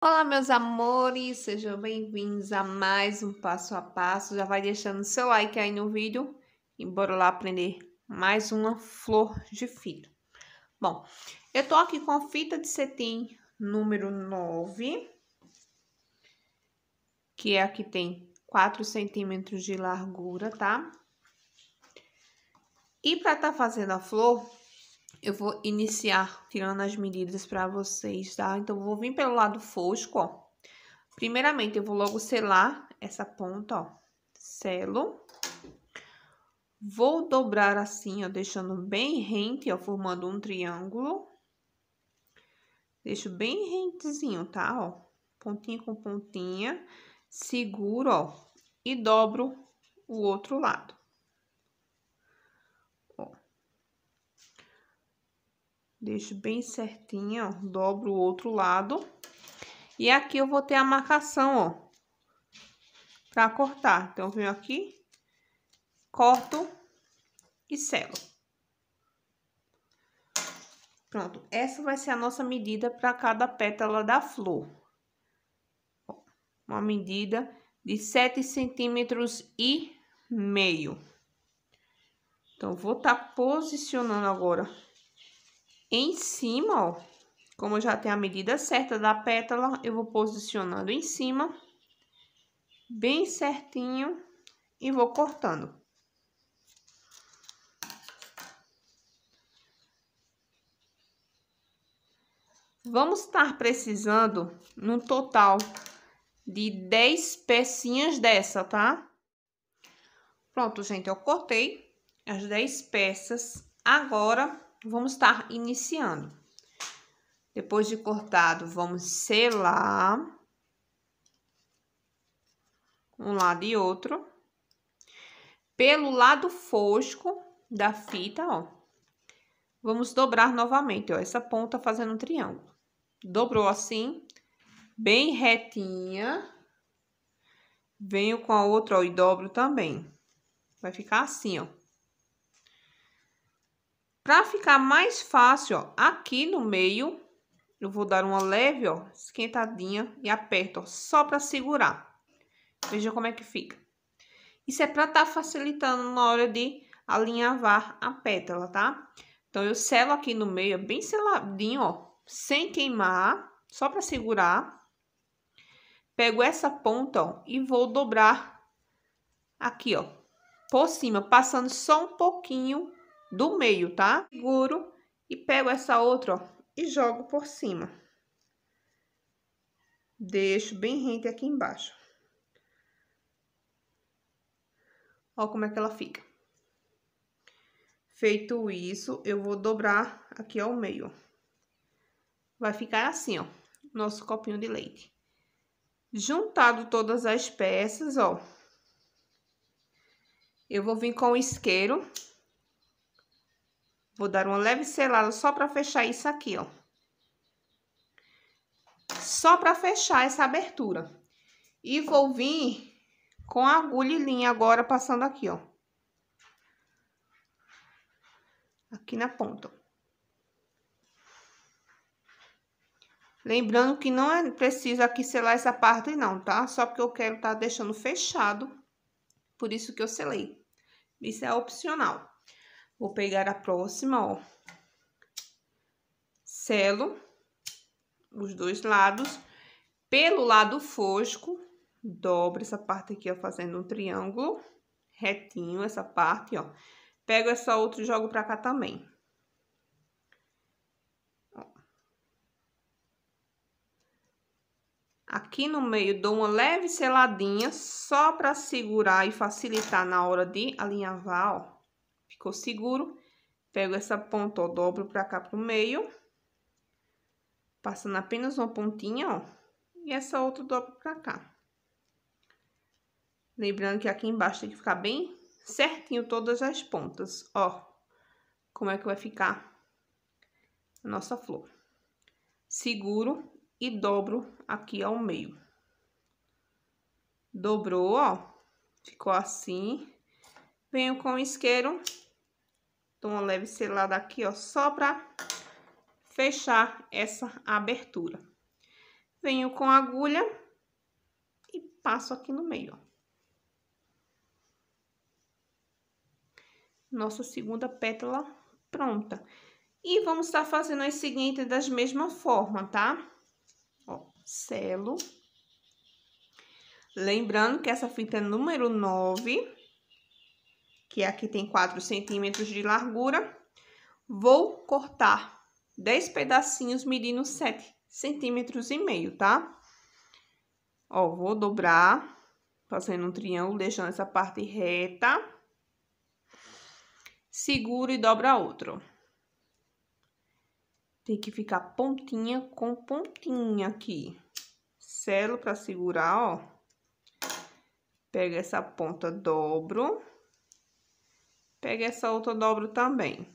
Olá, meus amores, sejam bem-vindos a mais um passo a passo. Já vai deixando seu like aí no vídeo e bora lá aprender mais uma flor de fita. Bom, eu tô aqui com a fita de cetim número 9, que é a que tem 4 centímetros de largura, tá? E para tá fazendo a flor, eu vou iniciar tirando as medidas para vocês, tá? Então, vou vir pelo lado fosco, ó. Primeiramente, eu vou logo selar essa ponta, ó. Selo. Vou dobrar assim, ó, deixando bem rente, ó, formando um triângulo. Deixo bem rentezinho, tá? Ó, pontinha com pontinha. Seguro, ó, e dobro o outro lado. Deixo bem certinho, ó. Dobro o outro lado. E aqui eu vou ter a marcação, ó. Pra cortar. Então, eu venho aqui, corto e selo. Pronto. Essa vai ser a nossa medida para cada pétala da flor. Uma medida de 7 centímetros e meio. Então, vou estar tá posicionando agora em cima, ó, como eu já tenho a medida certa da pétala, eu vou posicionando em cima, bem certinho, e vou cortando. Vamos estar precisando, no total, de 10 pecinhas dessa, tá? Pronto, gente, eu cortei as 10 peças. Agora, vamos estar iniciando. Depois de cortado, vamos selar um lado e outro. Pelo lado fosco da fita, ó, vamos dobrar novamente, ó, essa ponta fazendo um triângulo. Dobrou assim, bem retinha. Venho com a outra, ó, e dobro também. Vai ficar assim, ó. Para ficar mais fácil, ó, aqui no meio, eu vou dar uma leve, ó, esquentadinha e aperto, ó, só para segurar. Veja como é que fica. Isso é para estar tá facilitando na hora de alinhavar a pétala, tá? Então, eu selo aqui no meio, é bem seladinho, ó, sem queimar, só para segurar. Pego essa ponta, ó, e vou dobrar aqui, ó, por cima, passando só um pouquinho do meio, tá? Seguro e pego essa outra, ó, e jogo por cima. Deixo bem rente aqui embaixo. Ó como é que ela fica. Feito isso, eu vou dobrar aqui ao meio. Vai ficar assim, ó, nosso copinho de leite. Juntado todas as peças, ó, eu vou vir com o isqueiro Vou dar uma leve selada só pra fechar isso aqui, ó. Só pra fechar essa abertura. E vou vir com a agulha e linha agora passando aqui, ó. Aqui na ponta, Lembrando que não é preciso aqui selar essa parte não, tá? Só porque eu quero tá deixando fechado, por isso que eu selei. Isso é opcional. Vou pegar a próxima, ó. Selo os dois lados. Pelo lado fosco, dobro essa parte aqui, ó, fazendo um triângulo retinho, essa parte, ó. Pego essa outra e jogo pra cá também. Aqui no meio dou uma leve seladinha só para segurar e facilitar na hora de alinhavar, ó. Ficou seguro. Pego essa ponta, ó, dobro pra cá pro meio. Passando apenas uma pontinha, ó. E essa outra dobro pra cá. Lembrando que aqui embaixo tem que ficar bem certinho todas as pontas, ó. Como é que vai ficar a nossa flor. Seguro e dobro aqui ao meio. Dobrou, ó. Ficou assim. Venho com o isqueiro Dou então, uma leve selada aqui, ó, só pra fechar essa abertura. Venho com a agulha e passo aqui no meio, ó. Nossa segunda pétala pronta. E vamos estar fazendo as seguintes das mesma forma, tá? Ó, selo. Lembrando que essa fita é número 9 que aqui tem 4 centímetros de largura, vou cortar 10 pedacinhos medindo 7 centímetros e meio, tá? Ó, vou dobrar, fazendo um triângulo, deixando essa parte reta. Seguro e dobra outro. Tem que ficar pontinha com pontinha aqui. Selo pra segurar, ó. Pega essa ponta, dobro pega essa outra dobra também.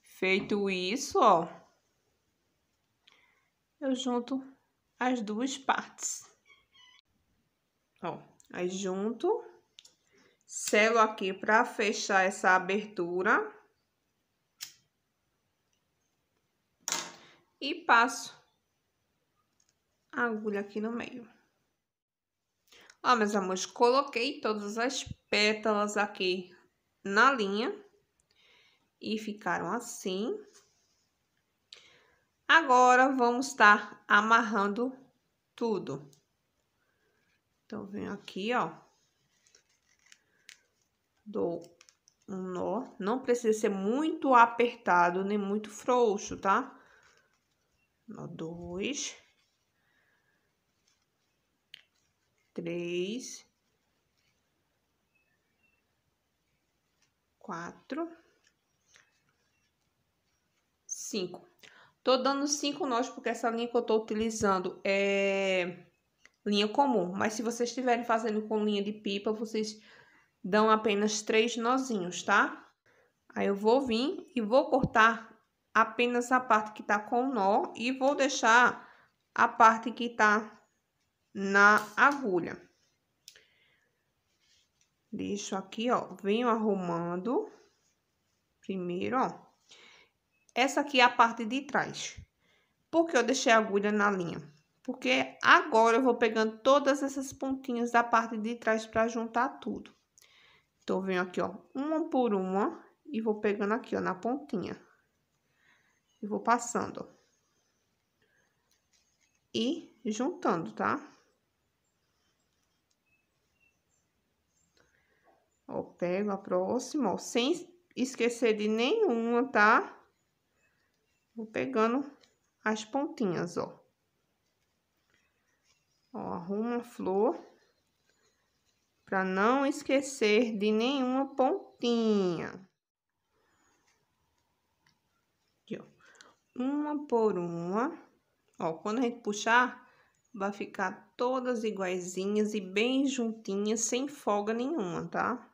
Feito isso, ó, eu junto as duas partes. Ó, aí junto, selo aqui pra fechar essa abertura. E passo a agulha aqui no meio. Ó, meus amores, coloquei todas as pétalas aqui na linha. E ficaram assim. Agora, vamos estar amarrando tudo. Então, venho aqui, ó. Dou um nó. Não precisa ser muito apertado, nem muito frouxo, tá? Nó dois. três, quatro, cinco. Tô dando cinco nós porque essa linha que eu tô utilizando é linha comum. Mas se vocês estiverem fazendo com linha de pipa, vocês dão apenas três nozinhos, tá? Aí eu vou vir e vou cortar apenas a parte que tá com nó e vou deixar a parte que tá na agulha. Deixo aqui, ó, venho arrumando primeiro, ó. Essa aqui é a parte de trás. Por que eu deixei a agulha na linha? Porque agora eu vou pegando todas essas pontinhas da parte de trás pra juntar tudo. Então, venho aqui, ó, uma por uma e vou pegando aqui, ó, na pontinha. E vou passando, ó. E juntando, tá? Ó, pego a próxima, ó, sem esquecer de nenhuma, tá? Vou pegando as pontinhas, ó. Ó, arrumo a flor para não esquecer de nenhuma pontinha. Aqui, ó. Uma por uma. Ó, quando a gente puxar, vai ficar todas iguaizinhas e bem juntinhas, sem folga nenhuma, tá?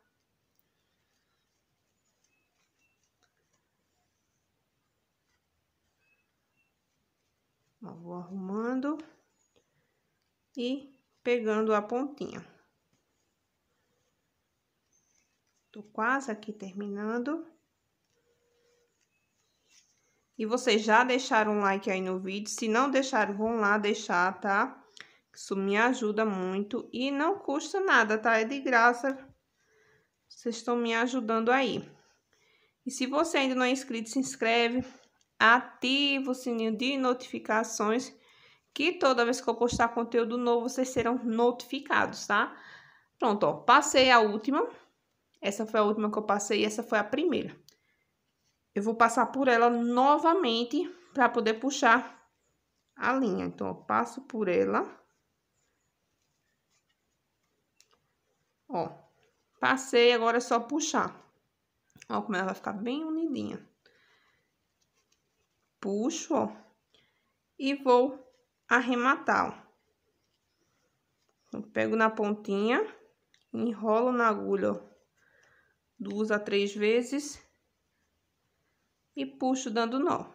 Ó, vou arrumando e pegando a pontinha. Tô quase aqui terminando. E vocês já deixaram um like aí no vídeo? Se não deixaram, vão lá deixar, tá? Isso me ajuda muito e não custa nada, tá? É de graça. Vocês estão me ajudando aí. E se você ainda não é inscrito, se inscreve ativa o sininho de notificações, que toda vez que eu postar conteúdo novo, vocês serão notificados, tá? Pronto, ó, passei a última. Essa foi a última que eu passei e essa foi a primeira. Eu vou passar por ela novamente para poder puxar a linha. Então, eu passo por ela. Ó, passei, agora é só puxar. Ó como ela vai ficar bem unidinha puxo, ó, e vou arrematar, ó. Eu pego na pontinha, enrolo na agulha, ó, duas a três vezes e puxo dando nó.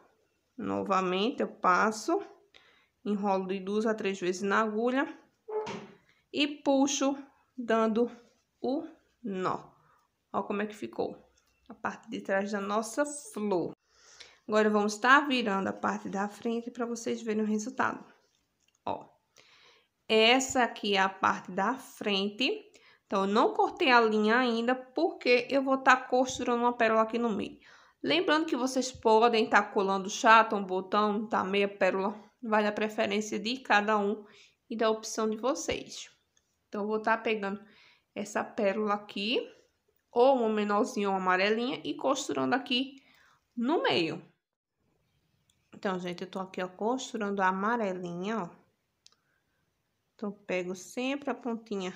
Novamente, eu passo, enrolo de duas a três vezes na agulha e puxo dando o nó. Ó como é que ficou a parte de trás da nossa flor. Agora, vamos estar tá virando a parte da frente para vocês verem o resultado. Ó, essa aqui é a parte da frente. Então, eu não cortei a linha ainda, porque eu vou estar tá costurando uma pérola aqui no meio. Lembrando que vocês podem estar tá colando chato um botão, tá? Meia pérola, vale a preferência de cada um e da opção de vocês. Então, eu vou estar pegando essa pérola aqui, ou uma menorzinha ou uma amarelinha, e costurando aqui no meio. Então, gente, eu tô aqui, ó, costurando a amarelinha, ó. Então, pego sempre a pontinha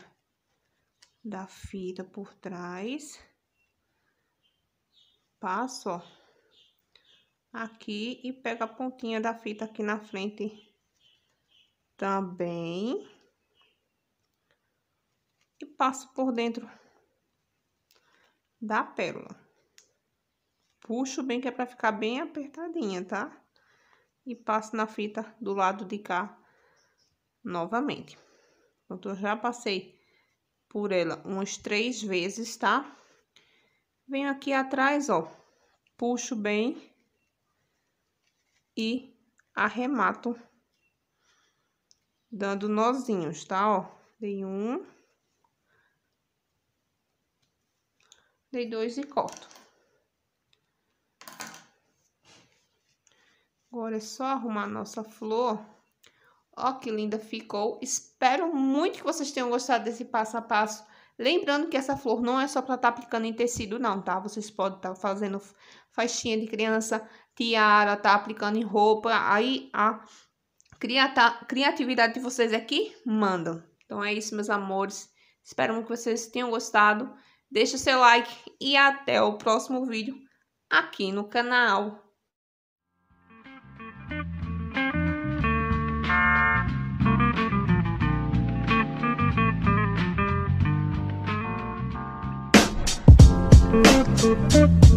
da fita por trás. Passo, ó, aqui e pego a pontinha da fita aqui na frente também. E passo por dentro da pérola. Puxo bem que é pra ficar bem apertadinha, tá? e passo na fita do lado de cá novamente. Pronto, eu já passei por ela umas três vezes, tá? Venho aqui atrás, ó, puxo bem e arremato dando nozinhos, tá? Ó, dei um, dei dois e corto. Agora é só arrumar a nossa flor. Ó que linda ficou. Espero muito que vocês tenham gostado desse passo a passo. Lembrando que essa flor não é só para estar tá aplicando em tecido não, tá? Vocês podem estar tá fazendo faixinha de criança, tiara, tá aplicando em roupa. Aí a criatividade de vocês aqui é mandam. Então é isso, meus amores. Espero que vocês tenham gostado. Deixe o seu like e até o próximo vídeo aqui no canal. Thank you.